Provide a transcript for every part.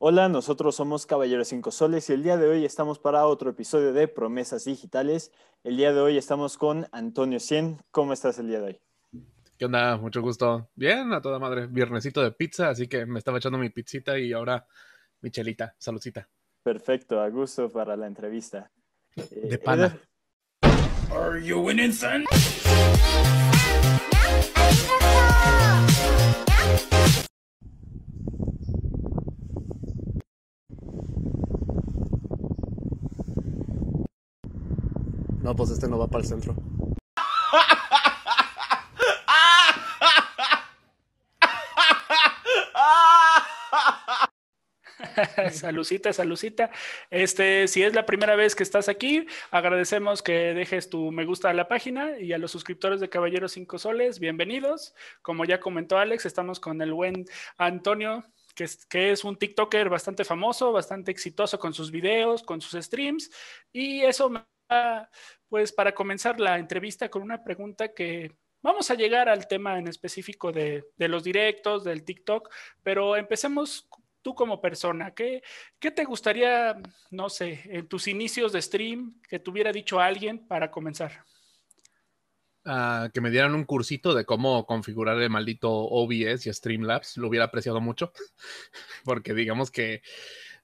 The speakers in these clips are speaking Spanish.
Hola, nosotros somos Caballeros Cinco Soles y el día de hoy estamos para otro episodio de Promesas Digitales. El día de hoy estamos con Antonio Cien. ¿Cómo estás el día de hoy? ¿Qué onda? Mucho gusto. Bien, a toda madre. Viernesito de pizza, así que me estaba echando mi pizzita y ahora mi chelita. Saludcita. Perfecto, a gusto para la entrevista. De pana. No, pues este no va para el centro. salucita, salucita. Este, si es la primera vez que estás aquí, agradecemos que dejes tu me gusta a la página y a los suscriptores de Caballeros 5 Soles, bienvenidos. Como ya comentó Alex, estamos con el buen Antonio, que es, que es un TikToker bastante famoso, bastante exitoso con sus videos, con sus streams, y eso me Ah, pues para comenzar la entrevista con una pregunta que vamos a llegar al tema en específico de, los directos, del TikTok, pero empecemos tú como persona. ¿qué, te gustaría, no sé, en tus inicios de stream que te hubiera dicho alguien para comenzar? Ah, que me dieran un cursito de cómo configurar el maldito OBS y Streamlabs, lo hubiera apreciado mucho, porque digamos que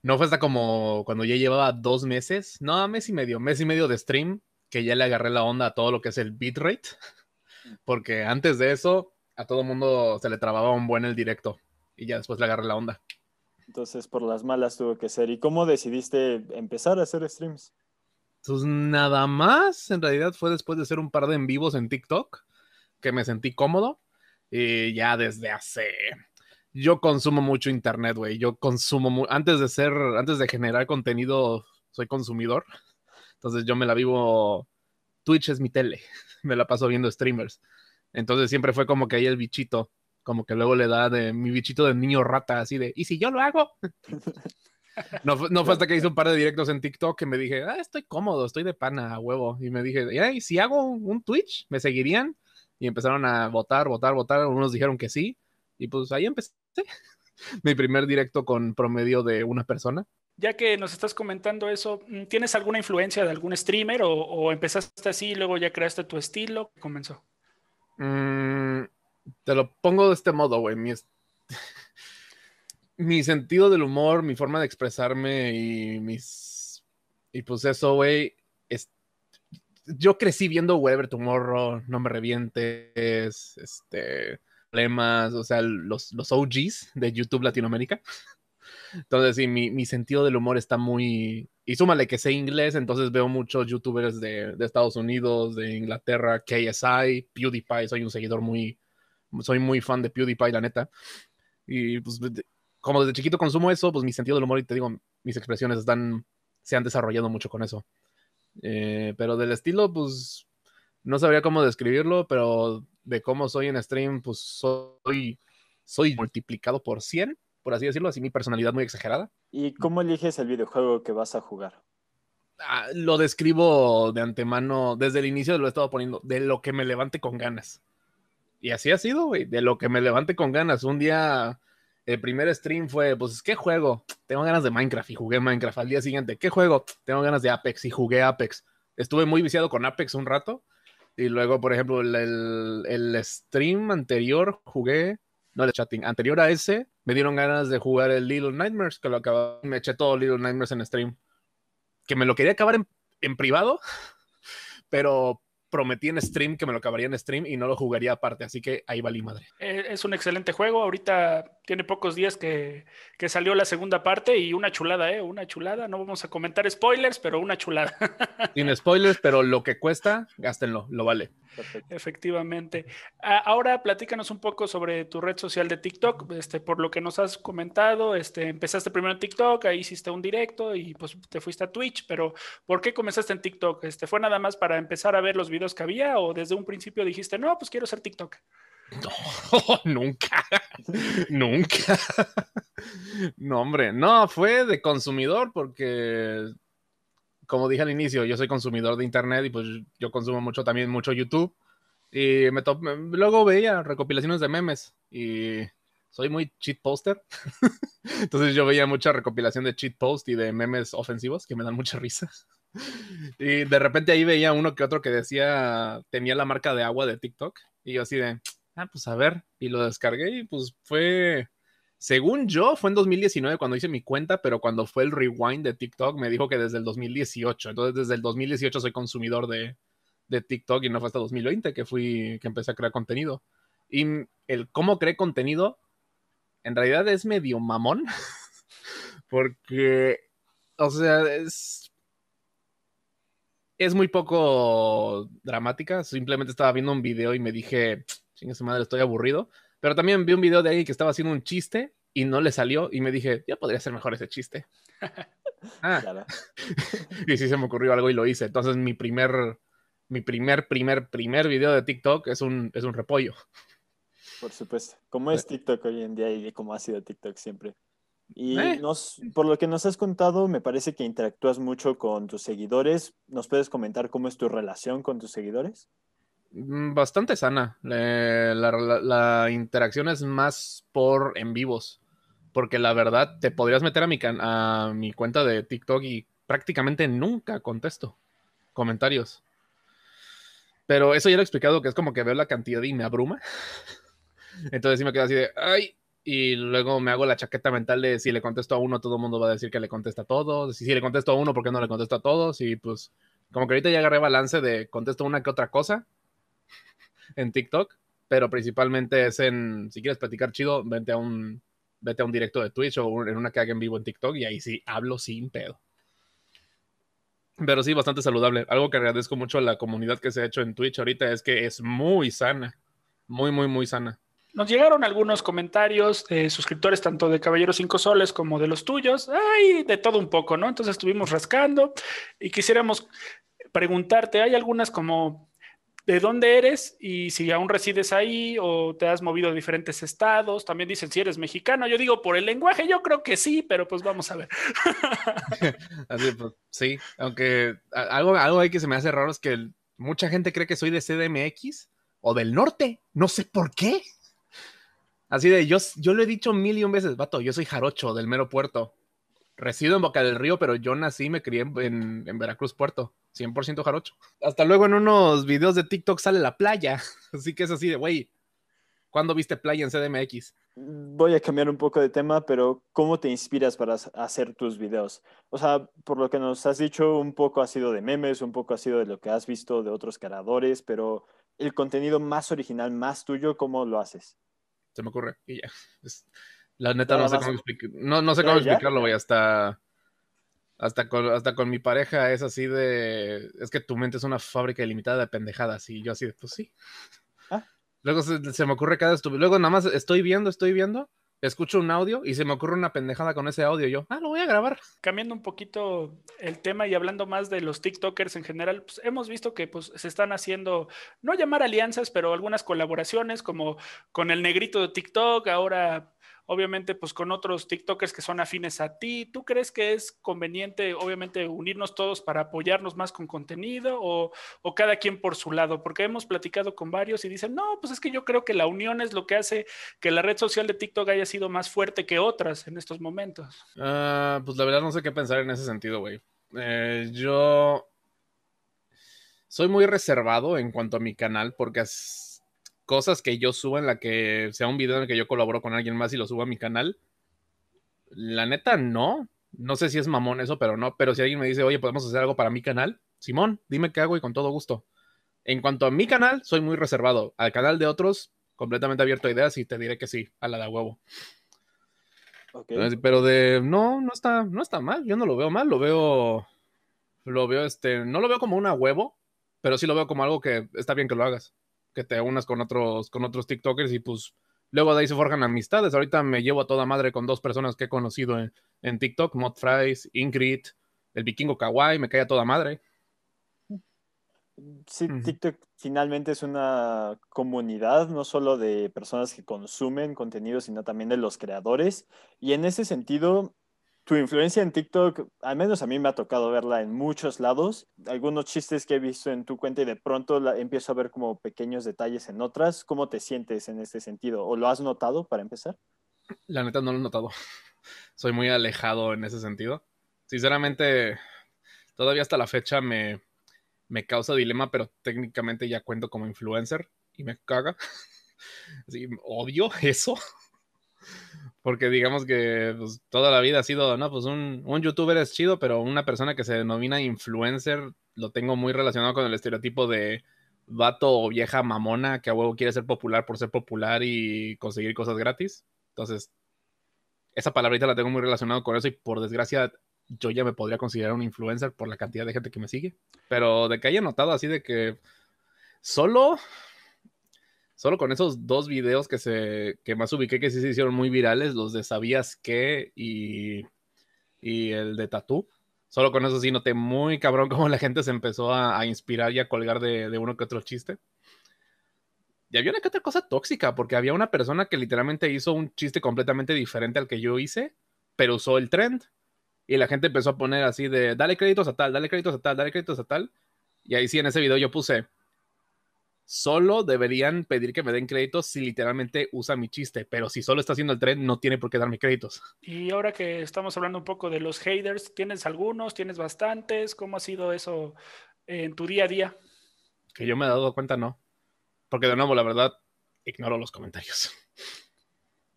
no fue hasta como cuando ya llevaba dos meses, no, mes y medio, mes y medio de stream, que ya le agarré la onda a todo lo que es el bitrate, porque antes de eso a todo mundo se le trababa un buen el directo y ya después le agarré la onda. Entonces, por las malas tuvo que ser. ¿Y cómo decidiste empezar a hacer streams? Pues nada más, en realidad fue después de hacer un par de en vivos en TikTok, que me sentí cómodo. Y ya desde hace yo consumo mucho internet, güey. Yo consumo antes de ser, antes de generar contenido, soy consumidor. Entonces yo me la vivo. Twitch es mi tele. me la paso viendo streamers. Entonces siempre fue como que ahí el bichito, como que luego le da de mi bichito de niño rata, así de, ¿y si yo lo hago? no, no, fue hasta que hice un par de directos en TikTok que me dije, ah, estoy cómodo, estoy de pana, huevo. Y me dije, ¿y si hago un Twitch? ¿Me seguirían? Y empezaron a votar, votar, votar. Algunos dijeron que sí. Y pues ahí empecé Mi primer directo con promedio de una persona. Ya que nos estás comentando eso, mm, ¿tienes alguna influencia de algún streamer o, empezaste así y luego ya creaste tu estilo? ¿Qué comenzó? Mm, te lo pongo de este modo, güey. Mi, sentido del humor, mi forma de expresarme y mis... Y pues eso, güey, yo crecí viendo Weber morro No Me Revientes, este problemas, o sea, los, los OGs de YouTube Latinoamérica. Entonces, sí, mi, mi, sentido del humor está muy... Y súmale que sé inglés, entonces veo muchos youtubers de, de, Estados Unidos, de Inglaterra, KSI, PewDiePie, soy un seguidor muy... Soy muy fan de PewDiePie, la neta. Y pues, como desde chiquito consumo eso, pues mi sentido del humor, y te digo, mis expresiones están... se han desarrollado mucho con eso. Eh, pero del estilo, pues no sabría cómo describirlo, pero de cómo soy en stream, pues soy, soy multiplicado por 100, por así decirlo, así mi personalidad muy exagerada. ¿Y cómo eliges el videojuego que vas a jugar? Ah, lo describo de antemano, desde el inicio lo he estado poniendo, de lo que me levante con ganas. Y así ha sido, güey, de lo que me levante con ganas. Un día, el primer stream fue, pues, ¿qué juego? Tengo ganas de Minecraft y jugué Minecraft. Al día siguiente, ¿qué juego? Tengo ganas de Apex y jugué Apex. Estuve muy viciado con Apex un rato y luego, por ejemplo, el, stream anterior jugué, no el chatting, anterior a ese, me dieron ganas de jugar el Little Nightmares, que lo acababa, me eché todo Little Nightmares en stream. Que me lo quería acabar en, en privado, pero prometí en stream que me lo acabaría en stream y no lo jugaría aparte, así que ahí valí madre. E, es un excelente juego, ahorita tiene pocos días que, salió la segunda parte y una chulada, ¿eh? Una chulada, no vamos a comentar spoilers, pero una chulada. Sin spoilers, pero lo que cuesta, gástenlo, lo vale. Efectivamente. Ahora platícanos un poco sobre tu red social de TikTok, este, por lo que nos has comentado, este, empezaste primero en TikTok, ahí hiciste un directo y pues te fuiste a Twitch, pero ¿por qué comenzaste en TikTok? Este, ¿Fue nada más para empezar a ver los que había o desde un principio dijiste, no, pues quiero ser TikTok? No, nunca, nunca. No, hombre, no, fue de consumidor porque, como dije al inicio, yo soy consumidor de Internet y pues yo consumo mucho también, mucho YouTube. Y me luego veía recopilaciones de memes y soy muy cheat poster. Entonces yo veía mucha recopilación de cheat post y de memes ofensivos que me dan mucha risa. Y de repente ahí veía uno que otro que decía, tenía la marca de agua de TikTok. Y yo así de, ah, pues a ver. Y lo descargué y pues fue, según yo, fue en 2019 cuando hice mi cuenta, pero cuando fue el rewind de TikTok me dijo que desde el 2018. Entonces desde el 2018 soy consumidor de, de TikTok y no fue hasta 2020 que fui, que empecé a crear contenido. Y el cómo creé contenido, en realidad es medio mamón, porque, o sea, es es muy poco dramática. Simplemente estaba viendo un video y me dije, chingue su madre, estoy aburrido. Pero también vi un video de alguien que estaba haciendo un chiste y no le salió y me dije, ya podría ser mejor ese chiste. Ah. y sí se me ocurrió algo y lo hice. Entonces mi primer, mi primer, primer, primer video de TikTok es un, es un repollo. Por supuesto. Como es TikTok hoy en día y como ha sido TikTok siempre. Y eh. nos, por lo que nos has contado, me parece que interactúas mucho con tus seguidores. ¿Nos puedes comentar cómo es tu relación con tus seguidores? Mm, bastante sana. la, interacción es más por en vivos. Porque la verdad, te podrías meter a mi, a mi cuenta de TikTok y prácticamente nunca contesto comentarios. Pero eso ya lo he explicado, que es como que veo la cantidad y me abruma. Entonces sí me quedo así de, ay, y luego me hago la chaqueta mental de si le contesto a uno, todo el mundo va a decir que le contesta a todos. Si, si le contesto a uno, ¿por qué no le contesto a todos? Y pues, como que ahorita ya agarré balance de contesto una que otra cosa en TikTok, pero principalmente es en, si quieres platicar chido, vente a un, vete a un directo de Twitch o en una que haga en vivo en TikTok y ahí sí hablo sin pedo. Pero sí, bastante saludable. Algo que agradezco mucho a la comunidad que se ha hecho en Twitch ahorita es que es muy sana. Muy, muy, muy sana. Nos llegaron algunos comentarios de suscriptores, tanto de Caballeros Cinco Soles como de los tuyos. Ay, de todo un poco, ¿no? Entonces estuvimos rascando y quisiéramos preguntarte, hay algunas como de dónde eres y si aún resides ahí o te has movido a diferentes estados. También dicen si eres mexicano. Yo digo por el lenguaje, yo creo que sí, pero pues vamos a ver. Así, pues, sí, aunque algo, algo que se me hace raro es que mucha gente cree que soy de CDMX o del norte. No sé por qué. Así de, yo, yo lo he dicho mil y un veces, vato, yo soy jarocho del mero puerto. Resido en Boca del Río, pero yo nací y me crié en, en, Veracruz Puerto. 100% jarocho. Hasta luego en unos videos de TikTok sale la playa. Así que es así de, güey, ¿cuándo viste playa en CDMX? Voy a cambiar un poco de tema, pero ¿cómo te inspiras para hacer tus videos? O sea, por lo que nos has dicho, un poco ha sido de memes, un poco ha sido de lo que has visto de otros creadores, pero el contenido más original, más tuyo, ¿cómo lo haces? se me ocurre. Y ya. la neta no sé, cómo no, cómo explicarlo, voy Hasta, hasta, con, hasta con mi pareja es así de... Es que tu mente es una fábrica ilimitada de pendejadas. Y yo así de, pues sí. Ah. Luego se, me ocurre cada estudio Luego nada más estoy viendo, estoy viendo escucho un audio y se me ocurre una pendejada con ese audio. Yo, ah, lo voy a grabar. Cambiando un poquito el tema y hablando más de los TikTokers en general, pues, hemos visto que pues, se están haciendo, no llamar alianzas, pero algunas colaboraciones, como con el negrito de TikTok, ahora obviamente pues con otros TikTokers que son afines a ti. ¿Tú crees que es conveniente, obviamente, unirnos todos para apoyarnos más con contenido o, cada quien por su lado? Porque hemos platicado con varios y dicen, no, pues es que yo creo que la unión es lo que hace que la red social de TikTok haya sido más fuerte que otras en estos momentos. Ah, pues la verdad no sé qué pensar en ese sentido, güey. Eh, yo soy muy reservado en cuanto a mi canal porque cosas que yo suba en la que sea un video en el que yo colaboro con alguien más y lo suba a mi canal, la neta no. No sé si es mamón eso, pero no. Pero si alguien me dice, oye, podemos hacer algo para mi canal, Simón, dime qué hago y con todo gusto. En cuanto a mi canal, soy muy reservado. Al canal de otros, completamente abierto a ideas y te diré que sí, a la de huevo. pero de no, no está, no está mal. Yo no lo veo mal, lo veo, lo veo, este, no lo veo como una huevo, pero sí lo veo como algo que está bien que lo hagas que te unas con otros, con otros TikTokers y pues luego de ahí se forjan amistades. Ahorita me llevo a toda madre con dos personas que he conocido en, TikTok, Mod Fries, Ingrid, el vikingo Kawaii, me cae a toda madre. Sí, TikTok finalmente es una comunidad, no solo de personas que consumen contenido, sino también de los creadores. Y en ese sentido, tu influencia en TikTok, al menos a mí me ha tocado verla en muchos lados. Algunos chistes que he visto en tu cuenta y de pronto la, empiezo a ver como pequeños detalles en otras. ¿Cómo te sientes en este sentido? ¿O lo has notado para empezar? La neta no lo he notado. Soy muy alejado en ese sentido. Sinceramente, todavía hasta la fecha me, me causa dilema, pero técnicamente ya cuento como influencer y me caga. Sí, odio eso. porque digamos que pues, toda la vida ha sido, no, pues un, un, youtuber es chido, pero una persona que se denomina influencer lo tengo muy relacionado con el estereotipo de vato o vieja mamona que a huevo quiere ser popular por ser popular y conseguir cosas gratis. Entonces, esa palabrita la tengo muy relacionado con eso y por desgracia yo ya me podría considerar un influencer por la cantidad de gente que me sigue, pero de que haya notado así de que solo Solo con esos dos videos que, se, más ubiqué que sí se hicieron muy virales, los de Sabías qué y, el de Tatú. Solo con eso sí noté muy cabrón cómo la gente se empezó a, inspirar y a colgar de, de, uno que otro chiste. Y había una que otra cosa tóxica, porque había una persona que literalmente hizo un chiste completamente diferente al que yo hice, pero usó el trend. Y la gente empezó a poner así de, dale créditos a tal, dale créditos a tal, dale créditos a tal. Y ahí sí, en ese video yo puse, solo deberían pedir que me den créditos si literalmente usa mi chiste, pero si solo está haciendo el tren, no tiene por qué darme créditos. Y ahora que estamos hablando un poco de los haters, ¿tienes algunos? ¿Tienes bastantes? ¿Cómo ha sido eso en tu día a día? Que yo me he dado cuenta, no. Porque de nuevo, la verdad, ignoro los comentarios.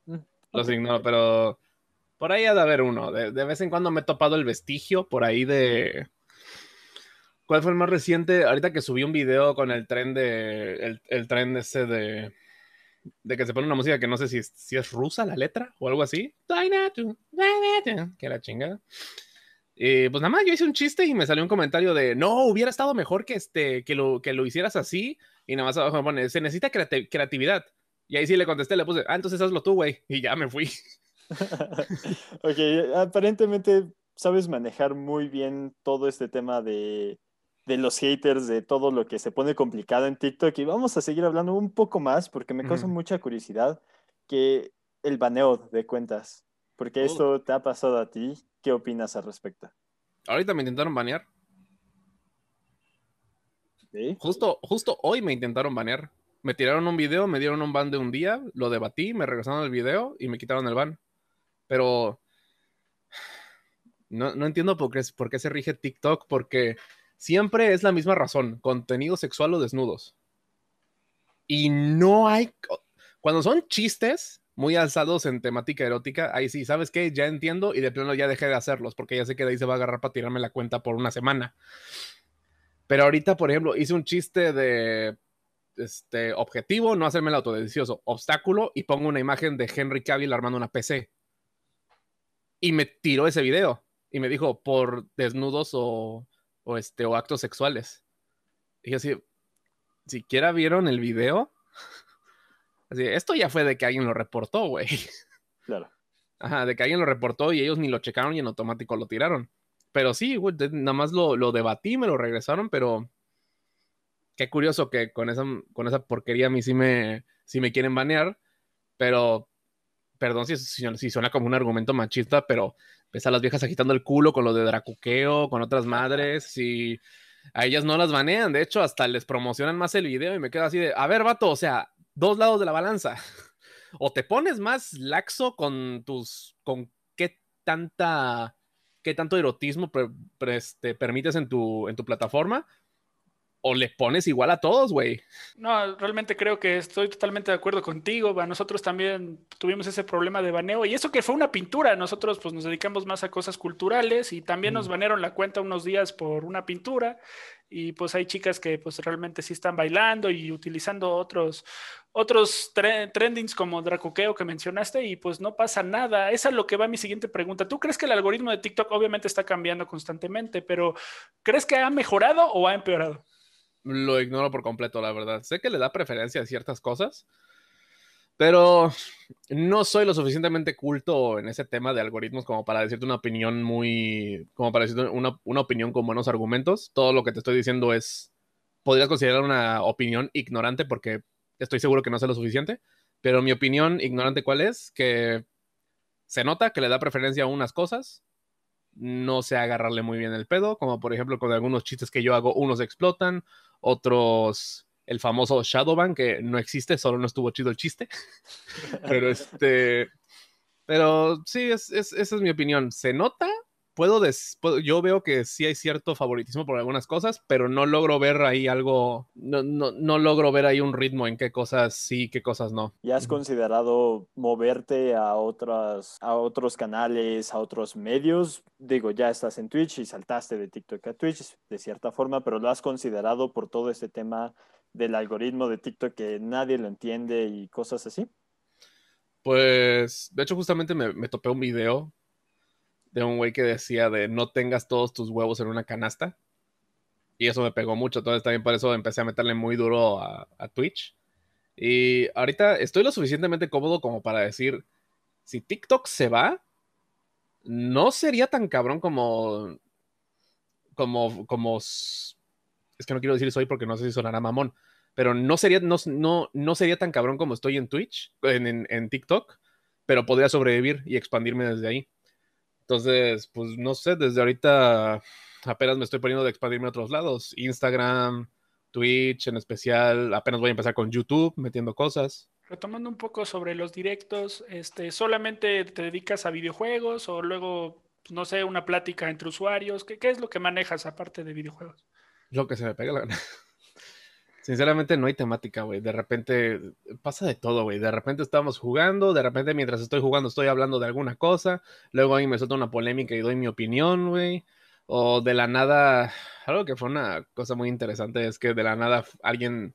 Mm, los ignoro, pero por ahí ha de haber uno. De, de vez en cuando me he topado el vestigio por ahí de ¿Cuál fue el más reciente? Ahorita que subí un video con el tren de. El, tren ese de. De que se pone una música que no sé si es, si es rusa la letra o algo así. Que la chingada. Eh, pues nada más, yo hice un chiste y me salió un comentario de no, hubiera estado mejor que, este, que, lo, que lo hicieras así. Y nada más se necesita creatividad. Y ahí sí le contesté, le puse, ah, entonces hazlo tú, güey. Y ya me fui. ok, aparentemente sabes manejar muy bien todo este tema de de los haters, de todo lo que se pone complicado en TikTok. Y vamos a seguir hablando un poco más porque me causa mucha curiosidad que el baneo de cuentas. Porque oh. esto te ha pasado a ti. ¿Qué opinas al respecto? Ahorita me intentaron banear. Justo, justo hoy me intentaron banear. Me tiraron un video, me dieron un ban de un día, lo debatí, me regresaron el video y me quitaron el ban. Pero no, entiendo por qué, por qué se rige TikTok, porque siempre es la misma razón, contenido sexual o desnudos. Y no hay, cuando son chistes muy alzados en temática erótica, ahí sí, ¿sabes qué? Ya entiendo y de plano ya dejé de hacerlos porque ya sé que de ahí se va a agarrar para tirarme la cuenta por una semana. Pero ahorita, por ejemplo, hice un chiste de este objetivo, no hacerme el autodelicioso, obstáculo y pongo una imagen de Henry Cavill armando una PC. Y me tiró ese video y me dijo por desnudos o o, este, o actos sexuales. Y así, siquiera vieron el video. Así, esto ya fue de que alguien lo reportó, güey. Claro. Ajá, de que alguien lo reportó y ellos ni lo checaron y en automático lo tiraron. Pero sí, güey, nada más lo, lo debatí, me lo regresaron, pero qué curioso que con esa, con esa porquería a mí sí me, sí me quieren banear, pero perdón si, si, si, suena como un argumento machista, pero ves pues, a las viejas agitando el culo con lo de Dracuqueo, con otras madres, y a ellas no las banean, de hecho, hasta les promocionan más el video y me quedo así de, a ver, vato, o sea, dos lados de la balanza. O te pones más laxo con tus, con qué tanta, qué tanto erotismo este, permites en tu, en tu plataforma, o le pones igual a todos, güey. No, realmente creo que estoy totalmente de acuerdo contigo. Nosotros también tuvimos ese problema de baneo y eso que fue una pintura. Nosotros pues nos dedicamos más a cosas culturales y también nos banearon la cuenta unos días por una pintura y pues hay chicas que pues realmente sí están bailando y utilizando otros otros trendings como Dracoqueo que mencionaste y pues no pasa nada. Esa es lo que va a mi siguiente pregunta. ¿Tú crees que el algoritmo de TikTok obviamente está cambiando constantemente, pero crees que ha mejorado o ha empeorado? lo ignoro por completo, la verdad. Sé que le da preferencia a ciertas cosas, pero no soy lo suficientemente culto en ese tema de algoritmos como para decirte una opinión muy, como para decirte una, opinión con buenos argumentos. Todo lo que te estoy diciendo es, podrías considerar una opinión ignorante porque estoy seguro que no sé lo suficiente, pero mi opinión ignorante cuál es, que se nota que le da preferencia a unas cosas, no sé agarrarle muy bien el pedo, como por ejemplo con algunos chistes que yo hago, unos explotan, otros, el famoso Shadowban, que no existe, solo no estuvo chido el chiste. pero este, pero sí, esa es mi opinión. Se nota puedo, yo veo que sí hay cierto favoritismo por algunas cosas, pero no logro ver ahí algo, no, no, logro ver ahí un ritmo en qué cosas sí, qué cosas no. ¿Y has considerado moverte a, otras, a otros canales, a otros medios? Digo, ya estás en Twitch y saltaste de TikTok a Twitch de cierta forma, pero lo has considerado por todo este tema del algoritmo de TikTok que nadie lo entiende y cosas así? Pues, de hecho, justamente me topé un video de un güey que decía de no tengas todos tus huevos en una canasta. Y eso me pegó mucho, entonces también por eso empecé a meterle muy duro a, Twitch. Y ahorita estoy lo suficientemente cómodo como para decir, si TikTok se va, no sería tan cabrón como, como, como, es que no quiero decir soy porque no sé si sonará mamón, pero no sería, no, no, sería tan cabrón como estoy en Twitch, en, en TikTok, pero podría sobrevivir y expandirme desde ahí. Entonces, pues no sé, desde ahorita apenas me estoy poniendo de expandirme a otros lados. Instagram, Twitch en especial, apenas voy a empezar con YouTube metiendo cosas. Retomando un poco sobre los directos, este, ¿solamente te dedicas a videojuegos o luego, pues, no sé, una plática entre usuarios? ¿Qué, qué es lo que manejas aparte de videojuegos? Lo que se me pega la gana. Sinceramente no hay temática, güey. De repente pasa de todo, güey. De repente estamos jugando, de repente mientras estoy jugando estoy hablando de alguna cosa, luego ahí me suelta una polémica y doy mi opinión, güey. O de la nada, algo que fue una cosa muy interesante es que de la nada alguien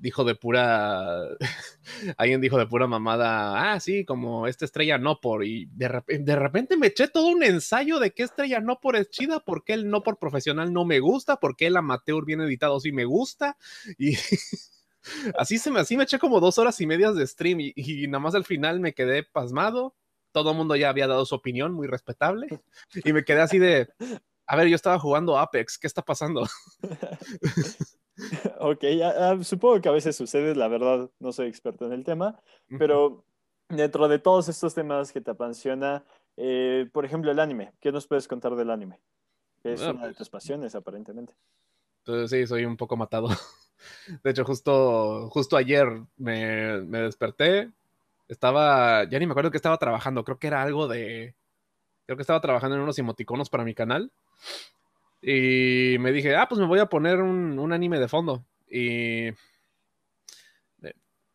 dijo de pura, alguien dijo de pura mamada, ah, sí, como esta estrella no por, y de, repente me eché todo un ensayo de qué estrella no por es chida, porque el no por profesional no me gusta, porque el amateur bien editado sí me gusta, y así se me, así me eché como dos horas y medias de stream, y, nada más al final me quedé pasmado, todo el mundo ya había dado su opinión, muy respetable, y me quedé así de, a ver, yo estaba jugando Apex, ¿qué está pasando? ok, ah, supongo que a veces sucede, la verdad no soy experto en el tema, pero dentro de todos estos temas que te apasiona, eh, por ejemplo, el anime, ¿qué nos puedes contar del anime? es ah, una de tus pues, mm. pasiones, aparentemente. Entonces, sí, soy un poco matado. De hecho, justo, justo ayer me, me desperté, estaba, ya ni me acuerdo que estaba trabajando, creo que era algo de, creo que estaba trabajando en unos emoticonos para mi canal. Y me dije, ah, pues me voy a poner un, anime de fondo. Y. Eh,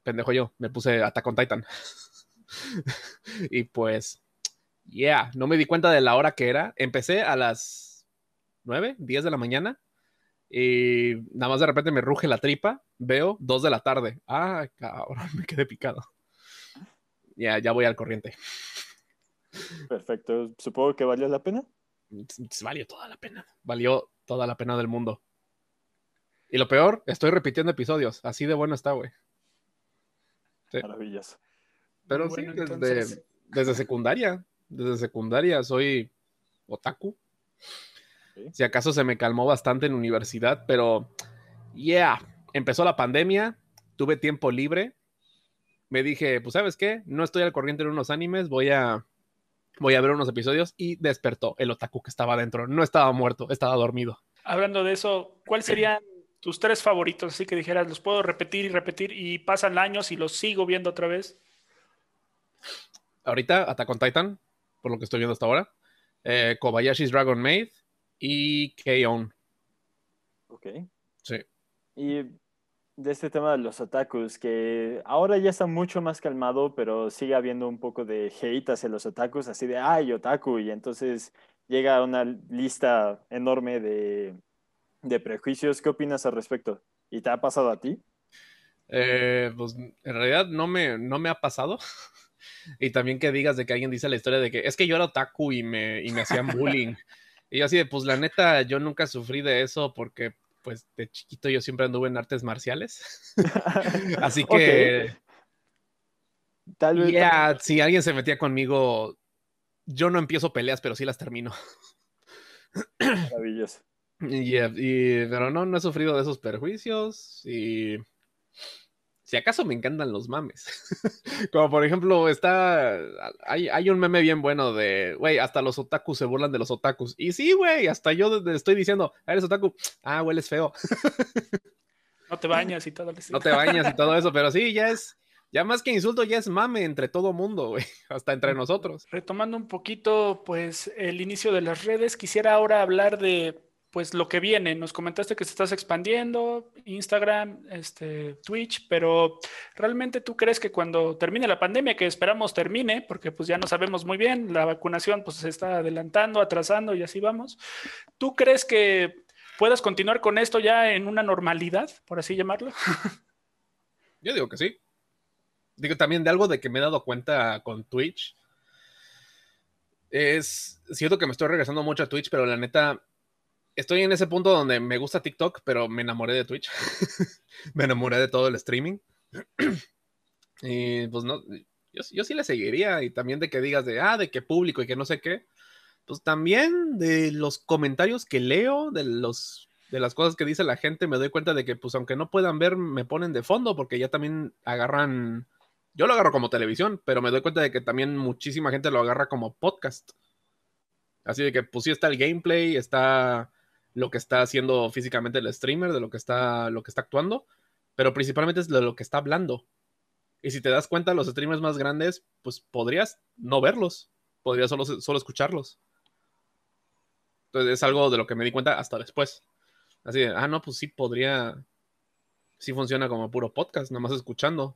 pendejo yo, me puse Attack con Titan. y pues. Yeah, no me di cuenta de la hora que era. Empecé a las 9, 10 de la mañana. Y nada más de repente me ruge la tripa. Veo 2 de la tarde. Ah, ahora me quedé picado. Ya, ya voy al corriente. Perfecto. Supongo que valió la pena valió toda la pena. Valió toda la pena del mundo. Y lo peor, estoy repitiendo episodios. Así de bueno está, güey. Maravilloso. Pero sí, desde, secundaria. Desde secundaria soy otaku. Si acaso se me calmó bastante en universidad, pero yeah, empezó la pandemia, tuve tiempo libre, me dije, pues sabes qué, no estoy al corriente en unos animes, voy a voy a ver unos episodios y despertó el otaku que estaba dentro. No estaba muerto, estaba dormido. Hablando de eso, ¿cuáles serían tus tres favoritos? Así que dijeras, los puedo repetir y repetir y pasan años y los sigo viendo otra vez. Ahorita Attack con Titan, por lo que estoy viendo hasta ahora. Eh, Kobayashi's Dragon Maid y K-On. Ok. Sí. ¿Y de este tema de los otakus, que ahora ya está mucho más calmado, pero sigue habiendo un poco de hate hacia los otakus, así de, ay, otaku, y entonces llega una lista enorme de, prejuicios. ¿Qué opinas al respecto? ¿Y te ha pasado a ti? Eh, pues en realidad no me, no me ha pasado. y también que digas de que alguien dice la historia de que es que yo era otaku y me, y me hacían bullying. y yo así de, pues la neta, yo nunca sufrí de eso porque pues de chiquito yo siempre anduve en artes marciales. Así que... Tal vez. si alguien se metía conmigo, yo no empiezo peleas, pero sí las termino. Maravilloso. y, pero no, no he sufrido de esos perjuicios y si acaso me encantan los mames. Como por ejemplo, está. Hay, un meme bien bueno de, güey, hasta los otakus se burlan de los otakus. Y sí, güey, hasta yo estoy diciendo, eres otaku. Ah, hueles feo. No te bañas y todo eso. No te bañas y todo eso, pero sí, ya es. Ya más que insulto, ya es mame entre todo mundo, güey, hasta entre nosotros. Retomando un poquito, pues, el inicio de las redes, quisiera ahora hablar de pues lo que viene. Nos comentaste que se estás expandiendo, Instagram, este, Twitch, pero ¿realmente tú crees que cuando termine la pandemia, que esperamos termine, porque pues ya no sabemos muy bien, la vacunación pues se está adelantando, atrasando y así vamos, ¿tú crees que puedas continuar con esto ya en una normalidad, por así llamarlo? Yo digo que sí. Digo también de algo de que me he dado cuenta con Twitch. Es cierto que me estoy regresando mucho a Twitch, pero la neta, estoy en ese punto donde me gusta TikTok, pero me enamoré de Twitch. me enamoré de todo el streaming. y pues no, yo, sí le seguiría. Y también de que digas de, ah, de qué público y que no sé qué. Pues también de los comentarios que leo, de los de las cosas que dice la gente, me doy cuenta de que, pues, aunque no puedan ver, me ponen de fondo, porque ya también agarran. Yo lo agarro como televisión, pero me doy cuenta de que también muchísima gente lo agarra como podcast. Así de que, pues, sí está el gameplay, está lo que está haciendo físicamente el streamer, de lo que está, lo que está actuando, pero principalmente es de lo que está hablando. Y si te das cuenta, los streamers más grandes, pues podrías no verlos, podrías solo, solo escucharlos. Entonces es algo de lo que me di cuenta hasta después. Así de, ah, no, pues sí podría, sí funciona como puro podcast, nomás escuchando.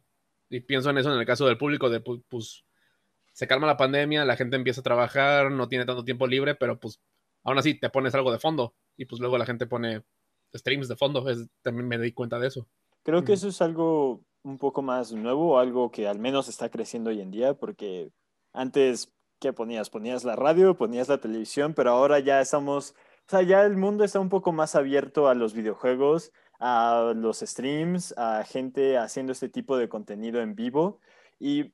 Y pienso en eso en el caso del público, de pues, pues se calma la pandemia, la gente empieza a trabajar, no tiene tanto tiempo libre, pero pues aún así te pones algo de fondo y pues luego la gente pone streams de fondo, es, también me di cuenta de eso. Creo que mm. eso es algo un poco más nuevo, algo que al menos está creciendo hoy en día, porque antes, ¿qué ponías? Ponías la radio, ponías la televisión, pero ahora ya estamos, o sea, ya el mundo está un poco más abierto a los videojuegos, a los streams, a gente haciendo este tipo de contenido en vivo. Y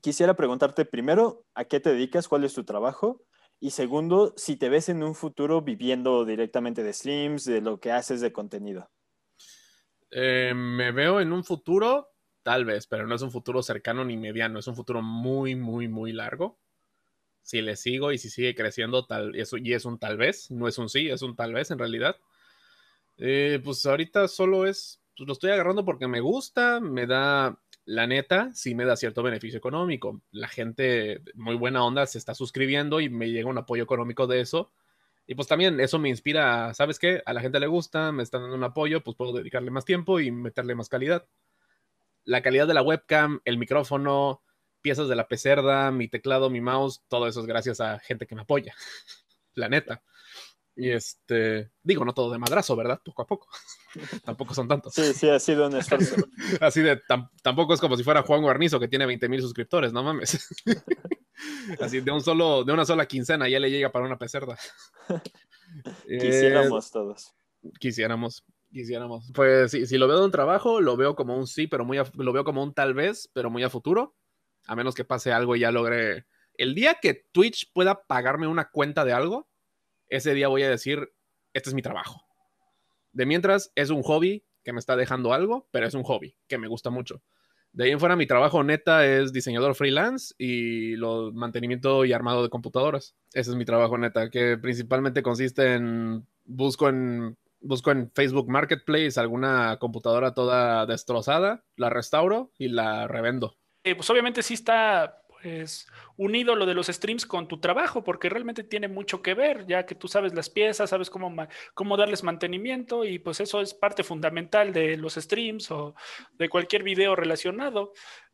quisiera preguntarte primero, ¿a qué te dedicas? ¿Cuál es tu trabajo? Y segundo, si te ves en un futuro viviendo directamente de streams, de lo que haces de contenido. Eh, me veo en un futuro, tal vez, pero no es un futuro cercano ni mediano, es un futuro muy, muy, muy largo. Si le sigo y si sigue creciendo, tal, y, y es un tal vez, no es un sí, es un tal vez en realidad. Eh, pues ahorita solo es, pues lo estoy agarrando porque me gusta, me da la neta sí me da cierto beneficio económico. La gente muy buena onda se está suscribiendo y me llega un apoyo económico de eso. Y pues también eso me inspira, ¿sabes qué? A la gente le gusta, me están dando un apoyo, pues puedo dedicarle más tiempo y meterle más calidad. La calidad de la webcam, el micrófono, piezas de la pecerda, mi teclado, mi mouse, todo eso es gracias a gente que me apoya. la neta. Y este, digo, no todo de madrazo, ¿verdad? Poco a poco. tampoco son tantos. Sí, sí, ha sido un esfuerzo. Así de, tampoco es como si fuera Juan Guarnizo que tiene 20 mil suscriptores, no mames. Así de un solo, de una sola quincena ya le llega para una pecerda. Quisiéramos todos. Quisiéramos, quisiéramos. Pues sí, si lo veo de un trabajo, lo veo como un sí, pero muy a, lo veo como un tal vez, pero muy a futuro. A menos que pase algo y ya logre. El día que Twitch pueda pagarme una cuenta de algo, ese día voy a decir, este es mi trabajo. De mientras, es un hobby que me está dejando algo, pero es un hobby que me gusta mucho. De ahí en fuera, mi trabajo neta es diseñador freelance y lo, mantenimiento y armado de computadoras. Ese es mi trabajo neta, que principalmente consiste en busco en busco en Facebook Marketplace alguna computadora toda destrozada, la restauro y la revendo. Eh, pues obviamente sí está es pues, un ídolo de los streams con tu trabajo, porque realmente tiene mucho que ver, ya que tú sabes las piezas, sabes cómo, cómo darles mantenimiento y pues eso es parte fundamental de los streams o de cualquier video relacionado.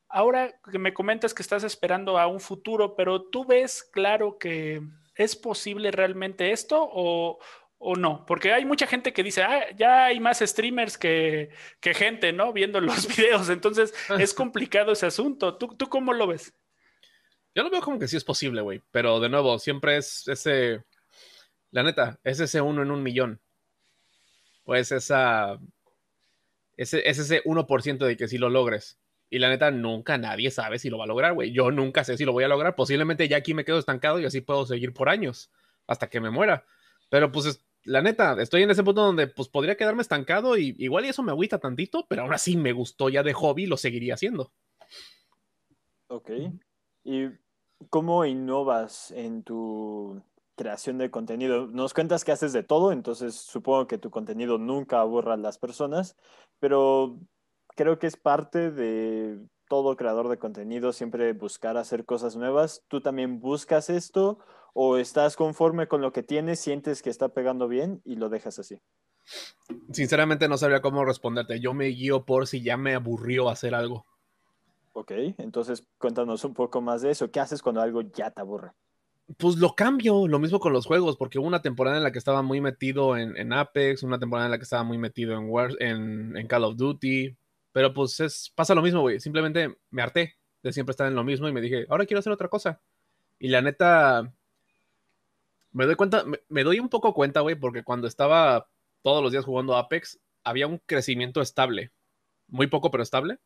Ahora que me comentas que estás esperando a un futuro, pero tú ves claro que es posible realmente esto o, o no? Porque hay mucha gente que dice, ah, ya hay más streamers que, gente, ¿no? Viendo los videos. Entonces, es complicado ese asunto. ¿Tú, ¿Tú, cómo lo ves? Yo lo veo como que sí es posible, güey. Pero de nuevo, siempre es ese. La neta, es ese uno en un millón. Pues esa. Ese, es ese 1% de que sí lo logres. Y la neta, nunca nadie sabe si lo va a lograr, güey. Yo nunca sé si lo voy a lograr. Posiblemente ya aquí me quedo estancado y así puedo seguir por años hasta que me muera. Pero pues la neta, estoy en ese punto donde pues podría quedarme estancado y igual y eso me agüita tantito, pero ahora sí me gustó ya de hobby, lo seguiría haciendo. Ok. Y ¿Cómo innovas en tu creación de contenido? Nos cuentas que haces de todo, entonces supongo que tu contenido nunca aburra a las personas, pero creo que es parte de todo creador de contenido siempre buscar hacer cosas nuevas. ¿Tú también buscas esto o estás conforme con lo que tienes, sientes que está pegando bien y lo dejas así? Sinceramente no sabía cómo responderte. Yo me guío por si ya me aburrió hacer algo. Ok, entonces cuéntanos un poco más de eso. ¿Qué haces cuando algo ya te aburre? Pues lo cambio, lo mismo con los juegos, porque hubo una temporada en la que estaba muy metido en, Apex, una temporada en la que estaba muy metido en, War, en, Call of Duty, pero pues es, pasa lo mismo, güey. Simplemente me harté de siempre estar en lo mismo y me dije, ahora quiero hacer otra cosa. Y la neta, me doy cuenta, me, me doy un poco cuenta, güey, porque cuando estaba todos los días jugando Apex, había un crecimiento estable, muy poco pero estable.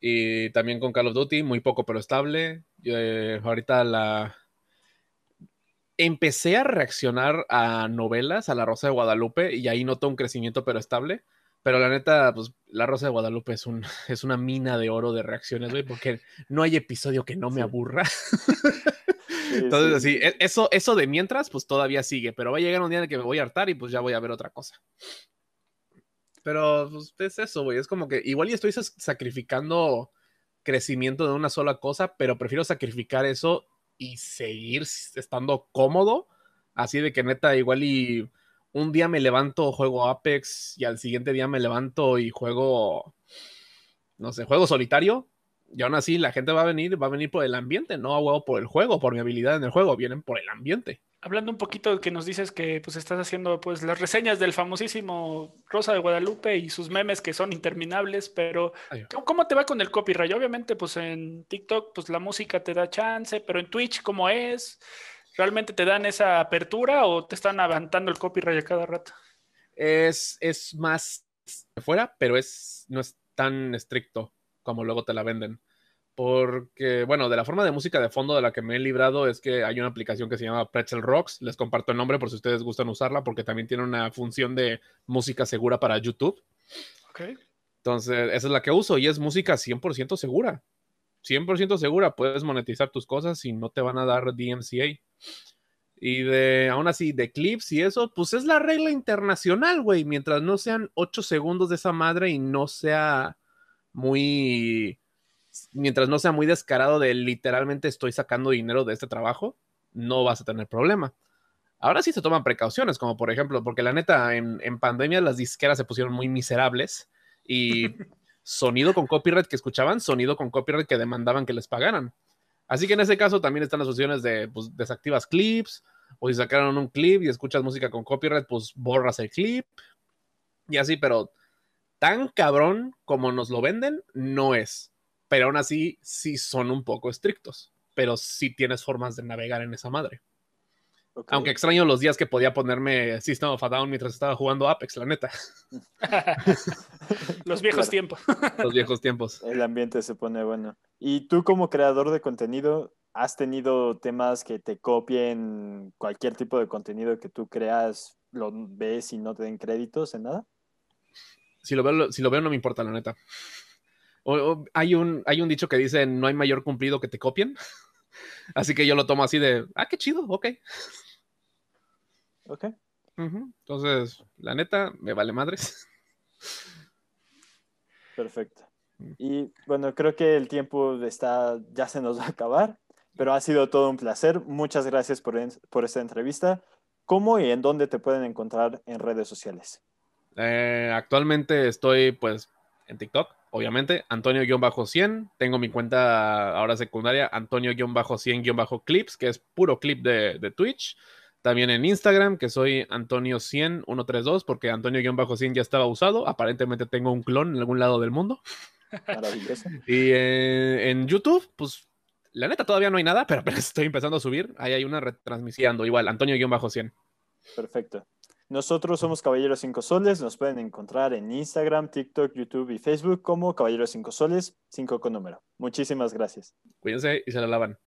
Y también con Call of Duty, muy poco pero estable. Eh, ahorita la... Empecé a reaccionar a novelas, a La Rosa de Guadalupe, y ahí notó un crecimiento pero estable. Pero la neta, pues La Rosa de Guadalupe es, un, es una mina de oro de reacciones, güey, porque no hay episodio que no me aburra. Entonces, así, e-, eso, eso de mientras, pues todavía sigue, pero va a llegar un día en el que me voy a hartar y pues ya voy a ver otra cosa. Pero pues, es eso, güey. Es como que igual y estoy sacrificando crecimiento de una sola cosa, pero prefiero sacrificar eso y seguir estando cómodo. Así de que neta, igual y un día me levanto, juego Apex y al siguiente día me levanto y juego, no sé, juego solitario. Y aún así la gente va a venir, va a venir por el ambiente, no a huevo por el juego, por mi habilidad en el juego, vienen por el ambiente hablando un poquito de que nos dices que pues estás haciendo pues las reseñas del famosísimo Rosa de Guadalupe y sus memes que son interminables, pero ¿cómo te va con el copyright? Obviamente pues en TikTok pues la música te da chance, pero en Twitch ¿cómo es? ¿Realmente te dan esa apertura o te están avanzando el copyright a cada rato? Es, es más fuera, pero es, no es tan estricto como luego te la venden porque, bueno, de la forma de música de fondo de la que me he librado es que hay una aplicación que se llama Pretzel Rocks. Les comparto el nombre por si ustedes gustan usarla, porque también tiene una función de música segura para YouTube. Ok. Entonces, esa es la que uso y es música 100% segura. 100% segura, puedes monetizar tus cosas y no te van a dar DMCA. Y de, aún así, de clips y eso, pues es la regla internacional, güey. Mientras no sean 8 segundos de esa madre y no sea muy mientras no sea muy descarado de literalmente estoy sacando dinero de este trabajo, no vas a tener problema. Ahora sí se toman precauciones, como por ejemplo, porque la neta, en, en pandemia las disqueras se pusieron muy miserables y sonido con copyright que escuchaban, sonido con copyright que demandaban que les pagaran. Así que en ese caso también están las opciones de pues, desactivas clips, o si sacaron un clip y escuchas música con copyright, pues borras el clip y así, pero tan cabrón como nos lo venden, no es pero aún así sí son un poco estrictos, pero sí tienes formas de navegar en esa madre. Aunque extraño los días que podía ponerme System of a Down mientras estaba jugando Apex, la neta. los viejos tiempos. los viejos tiempos. El ambiente se pone bueno. Y tú como creador de contenido, ¿has tenido temas que te copien cualquier tipo de contenido que tú creas, lo ves y no te den créditos en nada? Si lo veo, si lo veo no me importa, la neta hay, un, hay un dicho que dice, no hay mayor cumplido que te copien. Así que yo lo tomo así de, ah, qué chido, ok. Ok. Entonces, la neta, me vale madres. Perfecto. Mm. Y bueno, creo que el tiempo está, ya se nos va a acabar, pero ha sido todo un placer. Muchas gracias por, esta entrevista. ¿Cómo y en dónde te pueden encontrar en redes sociales? Eh, actualmente estoy pues en TikTok, obviamente, Antonio-100. Tengo mi cuenta ahora secundaria, Antonio-100-clips, que es puro clip de, Twitch. También en Instagram, que soy antonio 100132 porque Antonio-100 ya estaba usado. Aparentemente tengo un clon en algún lado del mundo. Maravilloso. y eh, en YouTube, pues la neta todavía no hay nada, pero estoy empezando a subir. Ahí hay una retransmisión, igual, Antonio-100. Perfecto. Nosotros somos Caballeros Cinco Soles, nos pueden encontrar en Instagram, TikTok, YouTube y Facebook como Caballeros Cinco Soles, 5 con número. Muchísimas gracias. Cuídense y se la lavan.